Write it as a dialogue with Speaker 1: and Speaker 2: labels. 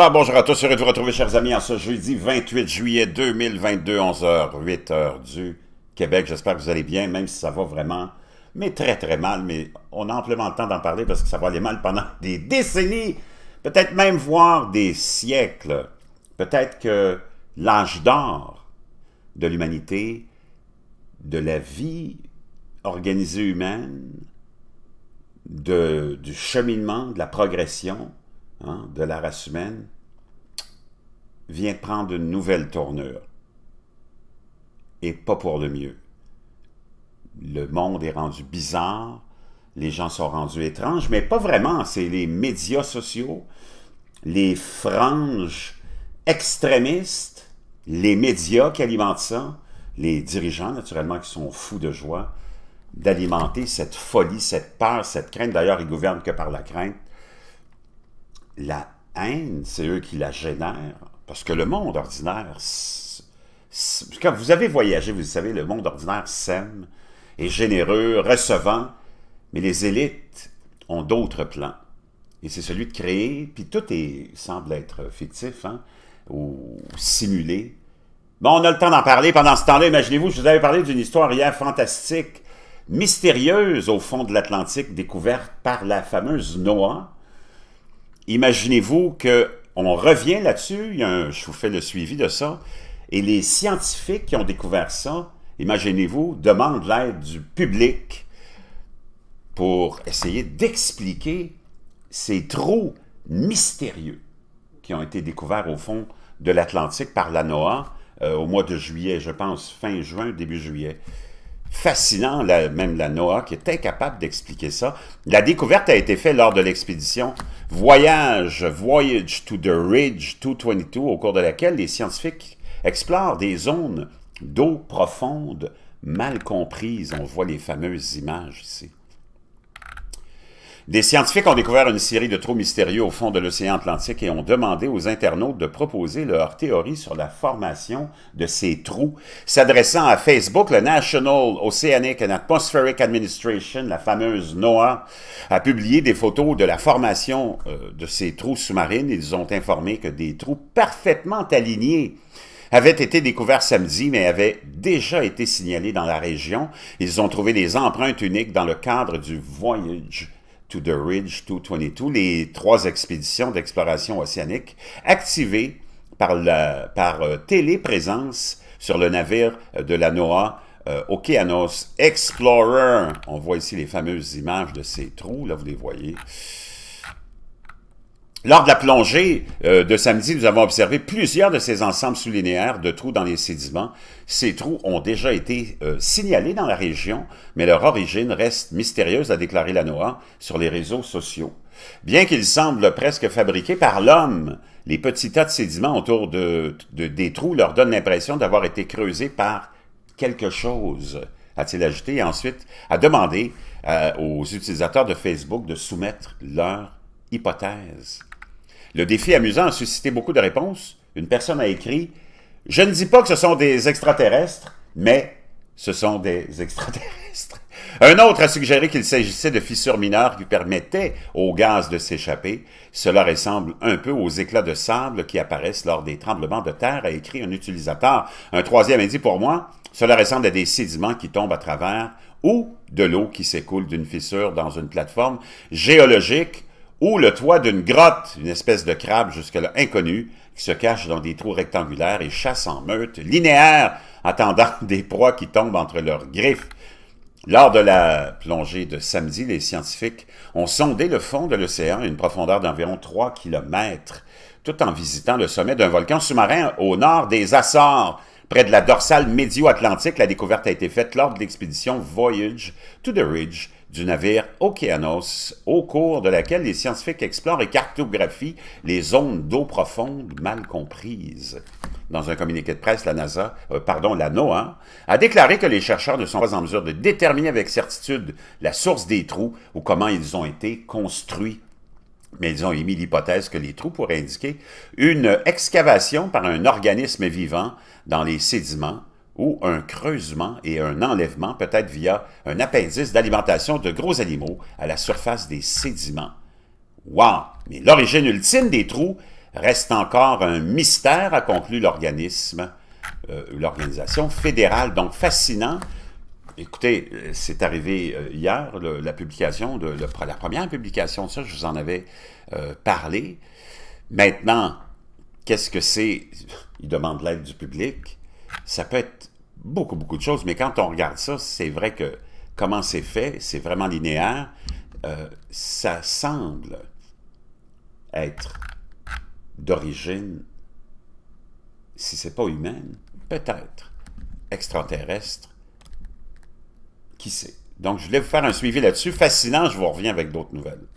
Speaker 1: Alors bonjour à tous, heureux de vous retrouver chers amis en ce jeudi 28 juillet 2022, 11h, 8h du Québec. J'espère que vous allez bien, même si ça va vraiment, mais très très mal, mais on a amplement le temps d'en parler parce que ça va aller mal pendant des décennies, peut-être même voire des siècles. Peut-être que l'âge d'or de l'humanité, de la vie organisée humaine, du cheminement, de la progression, Hein, de la race humaine vient prendre une nouvelle tournure. Et pas pour le mieux. Le monde est rendu bizarre, les gens sont rendus étranges, mais pas vraiment. C'est les médias sociaux, les franges extrémistes, les médias qui alimentent ça, les dirigeants, naturellement, qui sont fous de joie d'alimenter cette folie, cette peur, cette crainte. D'ailleurs, ils gouvernent que par la crainte la haine, c'est eux qui la génèrent. Parce que le monde ordinaire, quand vous avez voyagé, vous savez, le monde ordinaire s'aime, est généreux, recevant, mais les élites ont d'autres plans. Et c'est celui de créer, puis tout semble être fictif, hein, ou simulé. Bon, on a le temps d'en parler pendant ce temps-là. Imaginez-vous, je vous avais parlé d'une histoire hier fantastique, mystérieuse au fond de l'Atlantique, découverte par la fameuse Noah, Imaginez-vous que on revient là-dessus, je vous fais le suivi de ça, et les scientifiques qui ont découvert ça, imaginez-vous, demandent l'aide du public pour essayer d'expliquer ces trous mystérieux qui ont été découverts au fond de l'Atlantique par la NOAA euh, au mois de juillet, je pense, fin juin, début juillet fascinant, même la Noah qui est incapable d'expliquer ça. La découverte a été faite lors de l'expédition Voyage, Voyage to the Ridge 222, au cours de laquelle les scientifiques explorent des zones d'eau profonde mal comprises. On voit les fameuses images ici. Des scientifiques ont découvert une série de trous mystérieux au fond de l'océan Atlantique et ont demandé aux internautes de proposer leur théorie sur la formation de ces trous. S'adressant à Facebook, le National Oceanic and Atmospheric Administration, la fameuse NOAA, a publié des photos de la formation euh, de ces trous sous-marines. Ils ont informé que des trous parfaitement alignés avaient été découverts samedi, mais avaient déjà été signalés dans la région. Ils ont trouvé des empreintes uniques dans le cadre du voyage to the Ridge 222, les trois expéditions d'exploration océanique activées par, la, par euh, téléprésence sur le navire euh, de la NOAA euh, Explorer. On voit ici les fameuses images de ces trous, là vous les voyez. Lors de la plongée euh, de samedi, nous avons observé plusieurs de ces ensembles sous-linéaires de trous dans les sédiments. Ces trous ont déjà été euh, signalés dans la région, mais leur origine reste mystérieuse, a déclaré la NOAA sur les réseaux sociaux. Bien qu'ils semblent presque fabriqués par l'homme, les petits tas de sédiments autour de, des trous leur donnent l'impression d'avoir été creusés par quelque chose, a-t-il ajouté, ensuite a demandé euh, aux utilisateurs de Facebook de soumettre leur hypothèse. Le défi amusant a suscité beaucoup de réponses. Une personne a écrit « Je ne dis pas que ce sont des extraterrestres, mais ce sont des extraterrestres. » Un autre a suggéré qu'il s'agissait de fissures mineures qui permettaient au gaz de s'échapper. Cela ressemble un peu aux éclats de sable qui apparaissent lors des tremblements de terre, a écrit un utilisateur. Un troisième a dit pour moi, cela ressemble à des sédiments qui tombent à travers ou de l'eau qui s'écoule d'une fissure dans une plateforme géologique ou le toit d'une grotte, une espèce de crabe jusque-là inconnue, qui se cache dans des trous rectangulaires et chasse en meute, linéaire, attendant des proies qui tombent entre leurs griffes. Lors de la plongée de samedi, les scientifiques ont sondé le fond de l'océan à une profondeur d'environ 3 km, tout en visitant le sommet d'un volcan sous-marin au nord des Açores, près de la dorsale médio-atlantique. La découverte a été faite lors de l'expédition Voyage to the Ridge du navire Okeanos, au cours de laquelle les scientifiques explorent et cartographient les zones d'eau profonde mal comprises. Dans un communiqué de presse, la NASA, euh, pardon, la NOAA, a déclaré que les chercheurs ne sont pas en mesure de déterminer avec certitude la source des trous ou comment ils ont été construits mais ils ont émis l'hypothèse que les trous pourraient indiquer une excavation par un organisme vivant dans les sédiments ou un creusement et un enlèvement, peut-être via un appendice d'alimentation de gros animaux à la surface des sédiments. Wow! Mais l'origine ultime des trous reste encore un mystère, a conclu l'organisme, euh, l'organisation fédérale. Donc, fascinant. Écoutez, euh, c'est arrivé euh, hier, la publication, de, la première publication de ça, je vous en avais parlé. Maintenant, qu'est-ce que c'est? Il demande l'aide du public ça peut être beaucoup, beaucoup de choses, mais quand on regarde ça, c'est vrai que comment c'est fait, c'est vraiment linéaire, euh, ça semble être d'origine, si c'est pas humaine, peut-être extraterrestre, qui sait. Donc, je voulais vous faire un suivi là-dessus. Fascinant, je vous reviens avec d'autres nouvelles.